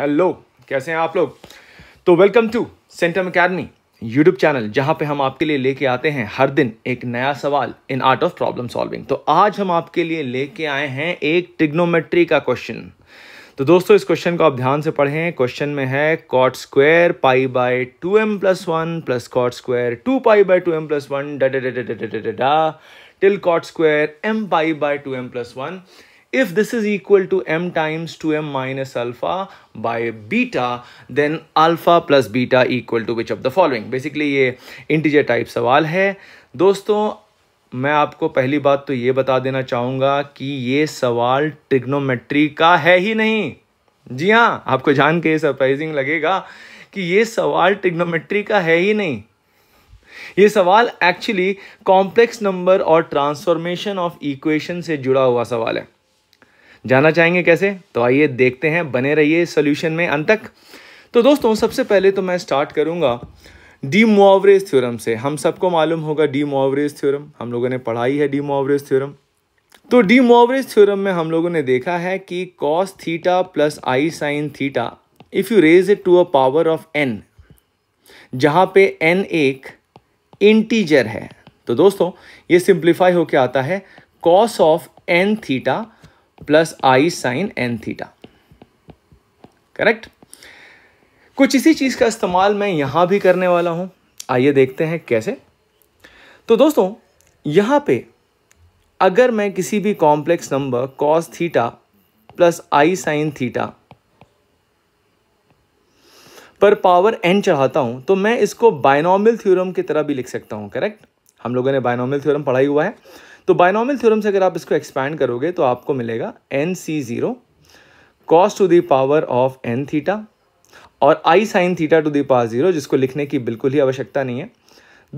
Hello कैसे हैं आप लोग तो welcome to Centum academy YouTube channel जहां पे हम आपके लिए लेके आते हैं हर दिन एक नया सवाल in art of problem solving तो आज हम आपके लिए लेके आए हैं एक टिग्नोमेट्री का क्वेश्चन तो दोस्तों इस क्वेश्चन को आप ध्यान से पढ़ें क्वेश्चन में है cot square pi by two M plus one plus cot square two pi by two M plus one डा till cot square M pi by two M plus one If this is equal to m times 2m minus alpha by beta, then alpha plus beta equal to which of the following? Basically ये integer type सवाल है दोस्तों मैं आपको पहली बात तो ये बता देना चाहूँगा कि ये सवाल ट्रिग्नोमेट्री का है ही नहीं जी हाँ आपको जान के सरप्राइजिंग लगेगा कि ये सवाल ट्रिग्नोमेट्री का है ही नहीं ये सवाल एक्चुअली कॉम्प्लेक्स नंबर और ट्रांसफॉर्मेशन ऑफ इक्वेशन से जुड़ा हुआ सवाल है जाना चाहेंगे कैसे तो आइए देखते हैं बने रहिए सोल्यूशन में अंत तक तो दोस्तों सबसे पहले तो मैं स्टार्ट करूँगा डी मोवरेज थ्योरम से हम सबको मालूम होगा डी मोवरेज थ्योरम हम लोगों ने पढ़ाई है डी मोवरेज थ्योरम तो डी मोवरेज थ्योरम में हम लोगों ने देखा है कि cos theta plus i sine theta if you raise it to a power of n जहाँ पे एन एक इंटीजर है तो दोस्तों ये सिंप्लीफाई होके आता है cos of n theta plus i sine n theta correct कुछ इसी चीज का इस्तेमाल मैं यहां भी करने वाला हूं आइए देखते हैं कैसे तो दोस्तों यहां पे अगर मैं किसी भी complex number cos theta plus i sine theta पर पावर एन चढ़ाता हूं तो मैं इसको बायनॉमिल थ्योरम की तरह भी लिख सकता हूं करेक्ट हम लोगों ने बायनॉमियल थ्योरम पढ़ाई हुआ है तो बायनॉमल थ्योरम से अगर आप इसको एक्सपैंड करोगे तो आपको मिलेगा n C zero cos to the power of n theta और i sine theta to the power zero जिसको लिखने की बिल्कुल ही आवश्यकता नहीं है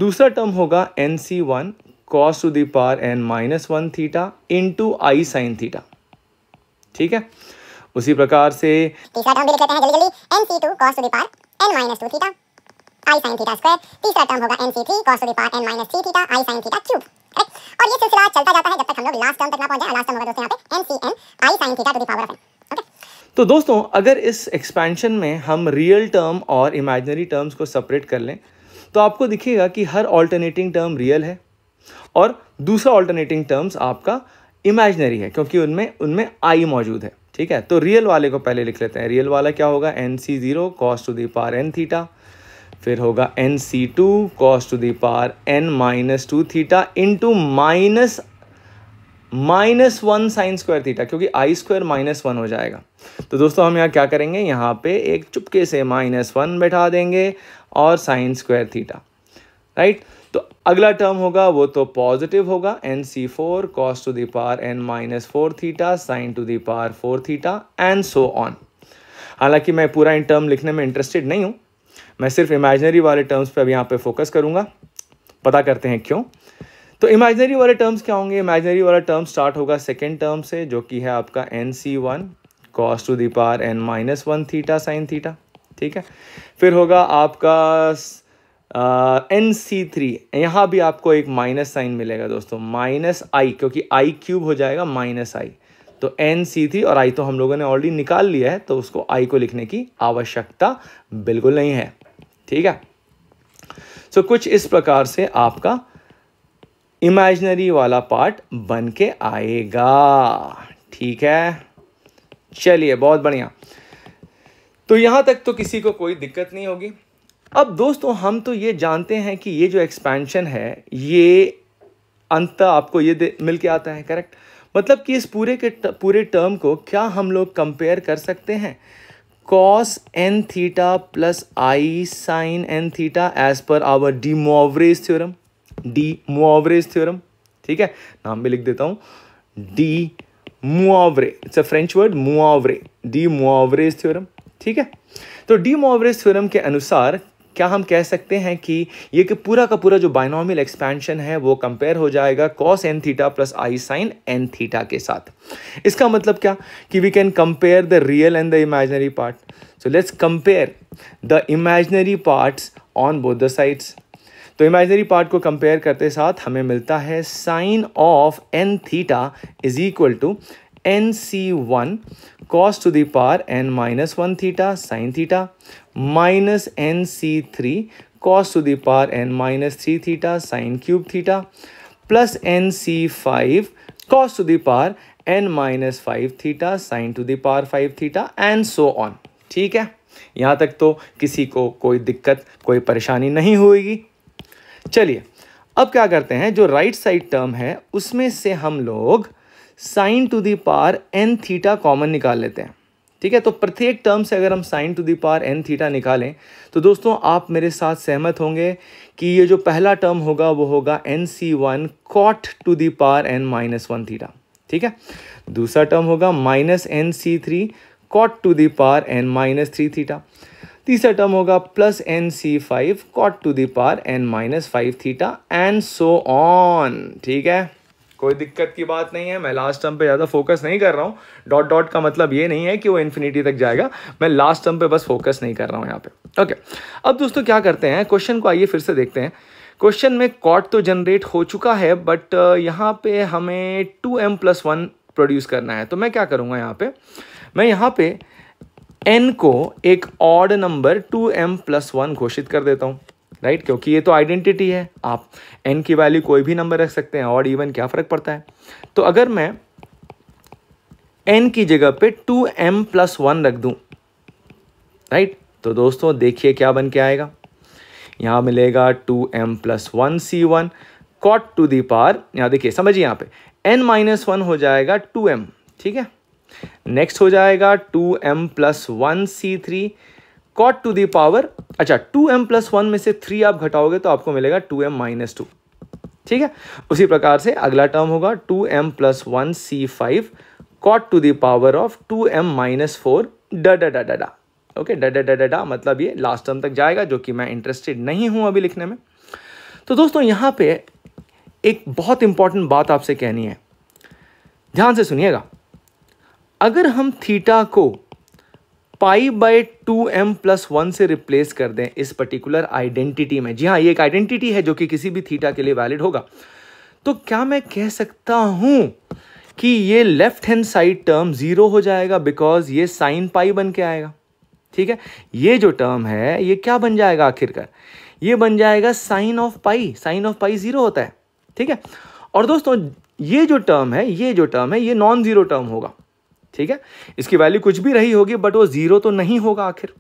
दूसरा टर्म होगा N C one cos to the power n minus one theta into i sine theta ठीक है उसी प्रकार से तीसरा टर्म भी लिख लेते हैं जल्दी जल्दी n C two cos to the power n minus two theta i sine theta square तीसरा टर्म होगा N C three cos to the power n minus three theta i sine theta cube और ये सिलसिला चलता जाता है जब तक हम लोग लास्ट टर्म तक ना पहुंचे लास्ट टर्म होगा दोस्तों यहां पे M C n i sine theta to the power of n तो दोस्तों अगर इस एक्सपेंशन में हम रियल टर्म और इमेजिनरी टर्म्स को सेपरेट कर लें तो आपको दिखेगा कि हर अल्टरनेटिंग टर्म रियल है और दूसरा अल्टरनेटिंग टर्म्स आपका इमेजिनरी है क्योंकि उनमें उनमें आई मौजूद है ठीक है तो रियल वाले को पहले लिख लेते हैं रियल वाला क्या होगा N C zero cos to the power N theta फिर होगा N C two cos to the power N minus two theta into minus minus one sine square theta क्योंकि आई स्क्वायर माइनस वन हो जाएगा तो दोस्तों हम यहाँ क्या करेंगे यहाँ पे एक चुपके से माइनस वन बैठा देंगे और साइन स्क्वायर थीटा राइट तो अगला टर्म होगा वो तो पॉजिटिव होगा N C four cos to the power N minus four theta sine to the power four theta and so on हालांकि मैं पूरा इन टर्म लिखने में इंटरेस्टेड नहीं हूँ मैं सिर्फ इमेजनरी वाले टर्म्स पर अब यहाँ पर फोकस करूँगा पता करते हैं क्यों तो इमेजनरी वाले टर्म्स क्या होंगे इमेजनरी वाला टर्म स्टार्ट होगा सेकेंड टर्म से जो कि है आपका n C one cos to the power n minus one theta sine theta ठीक है फिर होगा आपका एन सी थ्री यहाँ भी आपको एक माइनस साइन मिलेगा दोस्तों माइनस आई क्योंकि आई क्यूब हो जाएगा माइनस आई तो एन सी थी और आई तो हम लोगों ने ऑलरेडी निकाल लिया है तो उसको आई को लिखने की आवश्यकता बिल्कुल नहीं है ठीक है सो so, कुछ इस प्रकार से आपका इमेजनरी वाला पार्ट बन के आएगा ठीक है चलिए बहुत बढ़िया तो यहां तक तो किसी को कोई दिक्कत नहीं होगी अब दोस्तों हम तो ये जानते हैं कि ये जो एक्सपेंशन है ये अंत आपको ये मिल के आता है करेक्ट मतलब कि इस पूरे के पूरे टर्म को क्या हम लोग कंपेयर कर सकते हैं cos n theta plus i sine n theta as per our de Moivre's theorem de Moivre's theorem ठीक है नाम भी लिख देता हूँ de Moivre it's a French word Moivre de Moivre's theorem ठीक है तो डी मोवरेज थ्योरम के अनुसार क्या हम कह सकते हैं कि ये कि पूरा का पूरा जो बाइनॉमिल एक्सपेंशन है वो कंपेयर हो जाएगा cos n theta plus i sine n theta के साथ इसका मतलब क्या कि we can compare the real and the imaginary part so let's compare the imaginary parts on both the sides तो इमेजनरी पार्ट को कंपेयर करते साथ हमें मिलता है sine of n theta is equal to n C one cos to the power n minus one theta sine theta minus n C three cos to the power n minus three theta sine cube theta plus n C five cos to the power n minus five theta sine to the power five theta and so on ठीक है यहाँ तक तो किसी को कोई दिक्कत कोई परेशानी नहीं होगी चलिए अब क्या करते हैं जो राइट साइड टर्म है उसमें से हम लोग sine to the power N theta common निकाल लेते हैं ठीक है तो प्रत्येक टर्म से अगर हम sine to the power N theta निकालें तो दोस्तों आप मेरे साथ सहमत होंगे कि ये जो पहला टर्म होगा वो होगा N C one cot to the power n minus one theta ठीक है दूसरा टर्म होगा minus n C three cot to the power n minus three theta तीसरा टर्म होगा plus n C five cot to the power n minus five theta and so on ठीक है कोई दिक्कत की बात नहीं है मैं लास्ट टर्म पे ज़्यादा फोकस नहीं कर रहा हूँ डॉट डॉट का मतलब ये नहीं है कि वो इन्फिनिटी तक जाएगा मैं लास्ट टर्म पे बस फोकस नहीं कर रहा हूँ यहाँ पे ओके अब दोस्तों क्या करते हैं क्वेश्चन को आइए फिर से देखते हैं क्वेश्चन में कॉट तो जनरेट हो चुका है बट uh, यहाँ पे हमें two M plus one produce करना है तो मैं क्या करूँगा यहाँ पे मैं यहाँ पे एन को एक odd number two M plus one घोषित कर देता हूँ राइट right? क्योंकि ये तो आइडेंटिटी है आप एन की वैल्यू कोई भी नंबर रख सकते हैं और इवन क्या फ़र्क पड़ता है तो अगर मैं एन की जगह पे टू एम प्लस वन रख दूं राइट तो दोस्तों देखिए क्या बन के आएगा यहां मिलेगा two M plus one C one cot to the power देखिए समझिए यहां पे एन माइनस वन हो जाएगा टू एम ठीक है नेक्स्ट हो जाएगा two M plus one C three cot to the power अच्छा टू एम प्लस वन में से थ्री आप घटाओगे तो आपको मिलेगा टू एम माइनस टू ठीक है उसी प्रकार से अगला टर्म होगा two M plus one C five cot to the power of two m minus four डा डा डा डा ओके डा डा डा डा मतलब ये लास्ट टर्म तक जाएगा जो कि मैं इंटरेस्टेड नहीं हूं अभी लिखने में तो दोस्तों यहां पे एक बहुत इंपॉर्टेंट बात आपसे कहनी है ध्यान से सुनिएगा अगर हम थीटा को pi by two M plus one से रिप्लेस कर दें इस पर्टिकुलर आइडेंटिटी में जी हाँ ये एक आइडेंटिटी है जो कि किसी भी थीटा के लिए वैलिड होगा तो क्या मैं कह सकता हूँ कि ये left hand side term zero हो जाएगा बिकॉज ये साइन पाई बन के आएगा ठीक है ये जो टर्म है ये क्या बन जाएगा आखिरकार ये बन जाएगा sine of pi sine of pi zero होता है ठीक है और दोस्तों ये जो टर्म है ये जो टर्म है ये नॉन ज़ीरो टर्म होगा ठीक है इसकी वैल्यू कुछ भी रही होगी बट वो जीरो तो नहीं होगा आखिर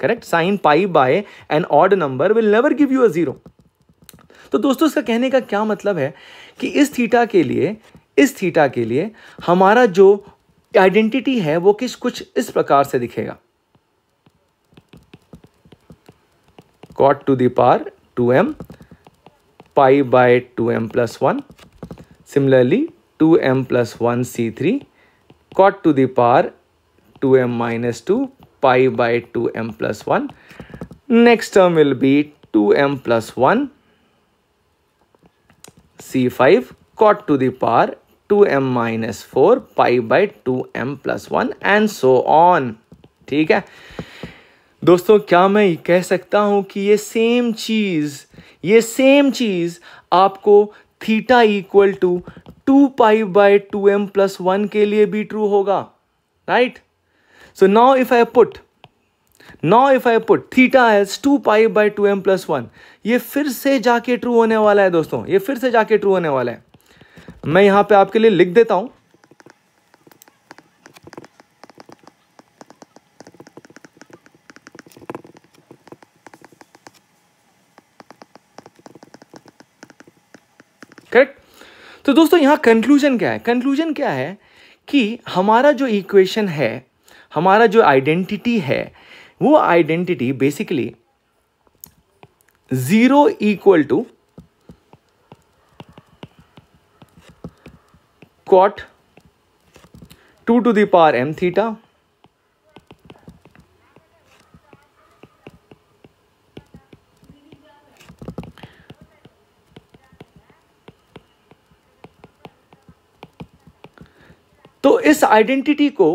correct sine pi by n odd number will never give you a zero तो दोस्तों इसका कहने का क्या मतलब है कि इस थीटा के लिए इस थीटा के लिए हमारा जो आइडेंटिटी है वो किस कुछ इस प्रकार से दिखेगा कॉट टू दार two m pi by two M plus one similarly two M plus one C three cot to the power 2m minus 2 pi by 2m plus 1. Next term will be 2m plus 1 c5 cot to the power 2m minus 4 pi by 2m plus 1 and so on. ठीक है दोस्तों क्या मैं कह सकता हूं कि ये सेम चीज ये सेम चीज आपको theta equal to two pi by two M plus one के लिए भी ट्रू होगा right so now if I put now if I put theta as two pi by two M plus one ये फिर से जाके ट्रू होने वाला है दोस्तों ये फिर से जाके ट्रू होने वाला है मैं यहां पे आपके लिए लिख देता हूं करेक्ट तो दोस्तों यहाँ कंक्लूजन क्या है कंक्लूजन क्या है कि हमारा जो इक्वेशन है हमारा जो आइडेंटिटी है वो identity basically zero equal to cot to to the power m theta तो इस आइडेंटिटी को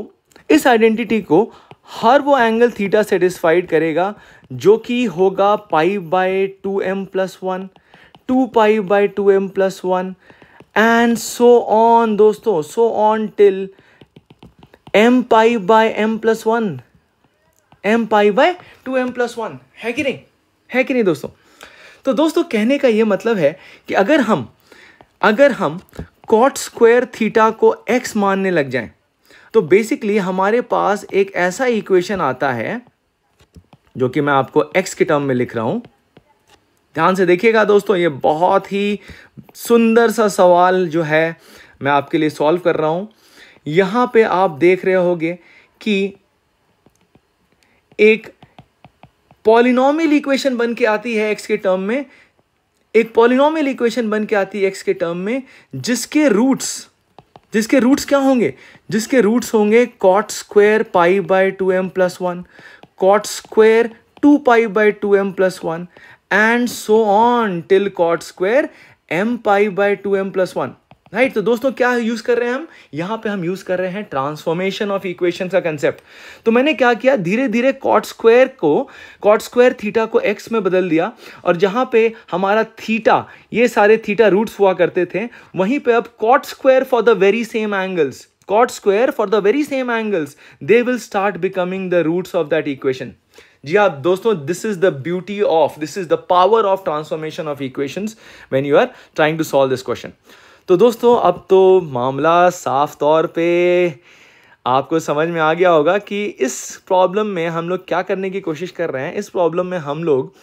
इस आइडेंटिटी को हर वो एंगल थीटा सेटिस्फाइड करेगा जो कि होगा pi by two M plus one two pi by two M plus one and so on दोस्तों so on till m pi by m plus one m pi by two M plus one है कि नहीं है कि नहीं दोस्तों तो दोस्तों कहने का ये मतलब है कि अगर हम अगर हम कॉट स्क्वायर थीटा को एक्स मानने लग जाएं तो बेसिकली हमारे पास एक ऐसा इक्वेशन आता है जो कि मैं आपको एक्स के टर्म में लिख रहा हूं ध्यान से देखिएगा दोस्तों ये बहुत ही सुंदर सा सवाल जो है मैं आपके लिए सॉल्व कर रहा हूं यहां पे आप देख रहे होगे कि एक पॉलिनॉमियल इक्वेशन बन के आती है एक्स के टर्म में एक पॉलिनॉमियल इक्वेशन बन के आती है एक्स के टर्म में जिसके रूट्स जिसके रूट्स क्या होंगे जिसके रूट्स होंगे cot square pi by two M plus one cot square two pi by two M plus one and so on till cot square m pi by two M plus one right right, तो दोस्तों क्या use कर रहे हैं हम यहाँ पे हम यूज़ कर रहे हैं ट्रांसफॉर्मेशन ऑफ इक्वेशन का कंसेप्ट तो मैंने क्या किया धीरे धीरे कॉट स्क्वायर को कॉट स्क्वायर थीटा को एक्स में बदल दिया और जहाँ पे हमारा थीटा ये सारे थीटा रूट्स हुआ करते थे वहीं पे अब cot square for the very same angles cot square for the very same angles they will start becoming the roots of that equation जी आप हाँ, दोस्तों this is the beauty of this is the power of transformation of equation when you are trying to solve this question तो दोस्तों अब तो मामला साफ तौर पे आपको समझ में आ गया होगा कि इस प्रॉब्लम में हम लोग क्या करने की कोशिश कर रहे हैं इस प्रॉब्लम में हम लोग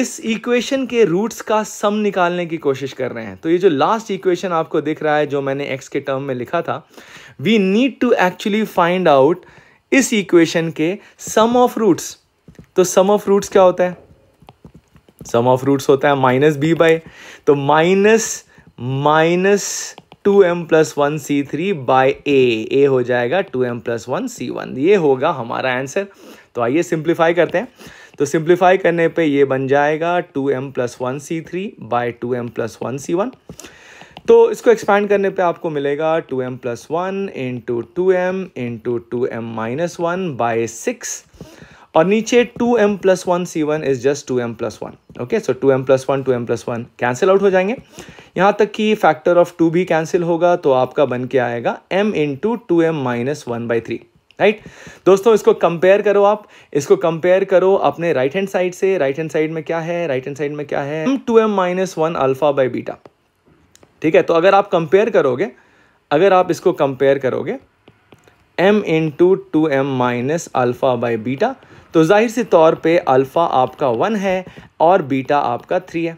इस इक्वेशन के रूट्स का सम निकालने की कोशिश कर रहे हैं तो ये जो लास्ट इक्वेशन आपको दिख रहा है जो मैंने एक्स के टर्म में लिखा था we need to actually find out इस इक्वेशन के सम ऑफ रूट्स तो सम ऑफ रूट्स क्या होता है सम ऑफ रूट्स होता है माइनस बी बाई तो minus minus two M plus one C three by A A हो जाएगा two M plus one C one ये होगा हमारा आंसर तो आइए सिंप्लीफाई करते हैं तो सिंप्लीफाई करने पे ये बन जाएगा two M plus one C three by two M plus one C one तो इसको एक्सपैंड करने पे आपको मिलेगा two M plus one into two m into two m minus one by six और नीचे two M plus one C one is just two M plus one okay so two M plus one two M plus one cancel out हो जाएंगे यहाँ तक कि factor of two भी cancel होगा तो आपका बन के आएगा m into two m minus one by three right दोस्तों इसको कंपेयर करो आप इसको कंपेयर करो अपने राइट हैंड साइड से राइट हैंड साइड में क्या है राइट हैंड साइड में क्या है m two m minus one alpha by beta ठीक है तो अगर आप कंपेयर करोगे अगर आप इसको कंपेयर करोगे m into two m minus alpha by beta तो जाहिर सी तौर पे अल्फ़ा आपका वन है और बीटा आपका थ्री है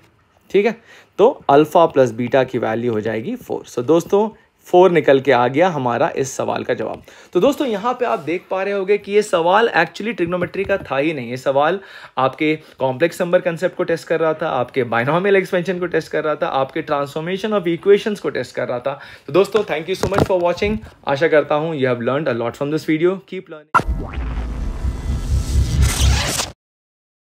ठीक है तो अल्फ़ा प्लस बीटा की वैल्यू हो जाएगी फोर सो दोस्तों फोर निकल के आ गया हमारा इस सवाल का जवाब तो दोस्तों यहाँ पे आप देख पा रहे होगे कि ये सवाल एक्चुअली ट्रिग्नोमेट्री का था ही नहीं ये सवाल आपके कॉम्प्लेक्स नंबर कंसेप्ट को टेस्ट कर रहा था आपके बाइनॉमियल एक्सपेंशन को टेस्ट कर रहा था आपके ट्रांसफॉर्मेशन ऑफ इक्वेशंस को टेस्ट कर रहा था तो दोस्तों thank you so much for watching आशा करता हूँ you have learn a lot from this video keep learning